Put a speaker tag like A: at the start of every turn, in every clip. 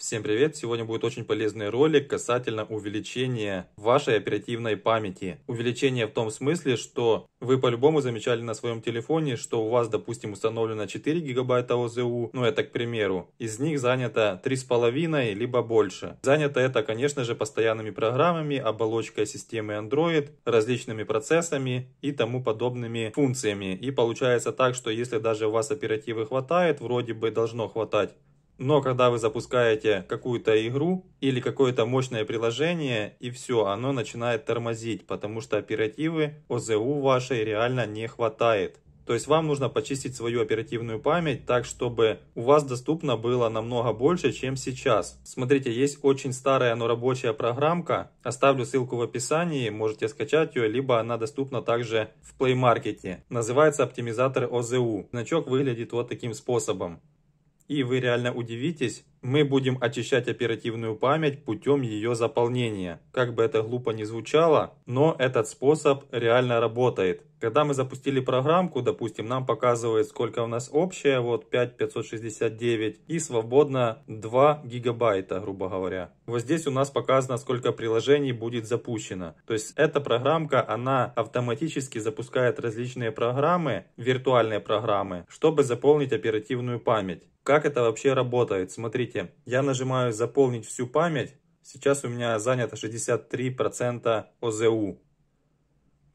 A: Всем привет! Сегодня будет очень полезный ролик касательно увеличения вашей оперативной памяти. Увеличение в том смысле, что вы по-любому замечали на своем телефоне, что у вас, допустим, установлено 4 гигабайта ОЗУ, ну это к примеру, из них занято 3,5 либо больше. Занято это, конечно же, постоянными программами, оболочкой системы Android, различными процессами и тому подобными функциями. И получается так, что если даже у вас оперативы хватает, вроде бы должно хватать, но когда вы запускаете какую-то игру или какое-то мощное приложение, и все, оно начинает тормозить, потому что оперативы ОЗУ вашей реально не хватает. То есть вам нужно почистить свою оперативную память так, чтобы у вас доступно было намного больше, чем сейчас. Смотрите, есть очень старая, но рабочая программка. Оставлю ссылку в описании, можете скачать ее, либо она доступна также в Play Market. Называется оптимизатор ОЗУ. Значок выглядит вот таким способом и вы реально удивитесь, мы будем очищать оперативную память путем ее заполнения. Как бы это глупо ни звучало, но этот способ реально работает. Когда мы запустили программку, допустим, нам показывает, сколько у нас общее, вот 5569 и свободно 2 гигабайта, грубо говоря. Вот здесь у нас показано, сколько приложений будет запущено. То есть эта программка, она автоматически запускает различные программы, виртуальные программы, чтобы заполнить оперативную память. Как это вообще работает? Смотрите смотрите, я нажимаю «Заполнить всю память». Сейчас у меня занято 63% ОЗУ.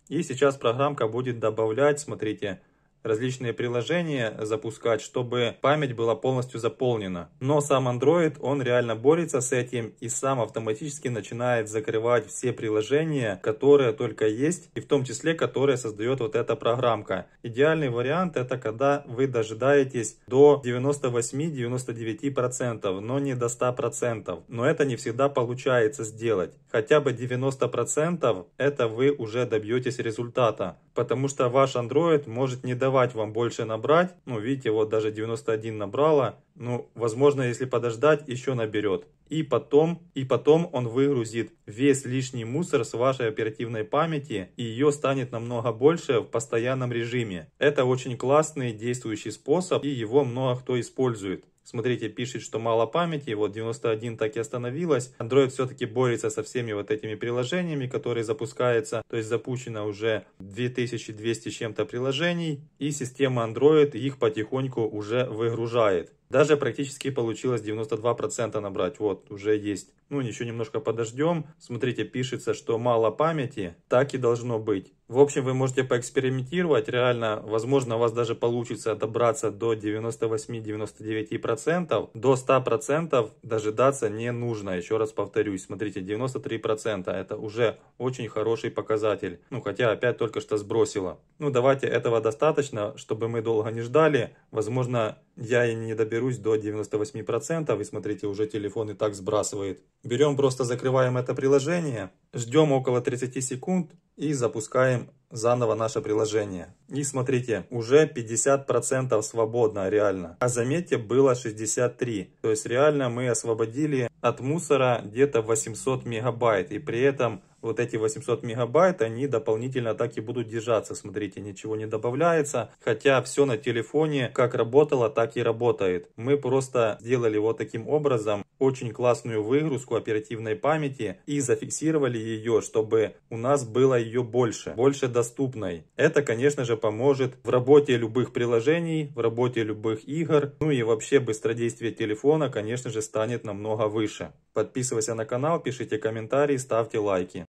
A: И сейчас программка будет добавлять, смотрите, различные приложения запускать, чтобы память была полностью заполнена. Но сам Android, он реально борется с этим и сам автоматически начинает закрывать все приложения, которые только есть, и в том числе, которые создает вот эта программка. Идеальный вариант это когда вы дожидаетесь до 98-99%, но не до 100%. Но это не всегда получается сделать. Хотя бы 90% это вы уже добьетесь результата, потому что ваш Android может не давать давать вам больше набрать. Ну, видите, вот даже 91 набрала. Ну, возможно, если подождать, еще наберет. И потом, и потом он выгрузит весь лишний мусор с вашей оперативной памяти, и ее станет намного больше в постоянном режиме. Это очень классный действующий способ, и его много кто использует. Смотрите, пишет, что мало памяти, вот 91 так и остановилась. Android все-таки борется со всеми вот этими приложениями, которые запускаются. То есть запущено уже 2200 чем-то приложений, и система Android их потихоньку уже выгружает. Даже практически получилось 92% набрать. Вот, уже есть. Ну, еще немножко подождем. Смотрите, пишется, что мало памяти. Так и должно быть. В общем, вы можете поэкспериментировать. Реально, возможно, у вас даже получится добраться до 98-99%. До 100% дожидаться не нужно. Еще раз повторюсь. Смотрите, 93%. Это уже очень хороший показатель. Ну, хотя опять только что сбросило. Ну, давайте этого достаточно, чтобы мы долго не ждали. Возможно, я и не доберусь до 98%, и смотрите, уже телефон и так сбрасывает. Берем, просто закрываем это приложение, ждем около 30 секунд и запускаем заново наше приложение. И смотрите, уже 50% свободно реально. А заметьте, было 63. То есть реально мы освободили от мусора где-то 800 мегабайт. И при этом вот эти 800 мегабайт, они дополнительно так и будут держаться. Смотрите, ничего не добавляется. Хотя все на телефоне как работало, так и работает. Мы просто сделали вот таким образом очень классную выгрузку оперативной памяти и зафиксировали ее, чтобы у нас было ее больше, больше доступной. Это, конечно же, поможет в работе любых приложений, в работе любых игр, ну и вообще быстродействие телефона, конечно же, станет намного выше. Подписывайся на канал, пишите комментарии, ставьте лайки.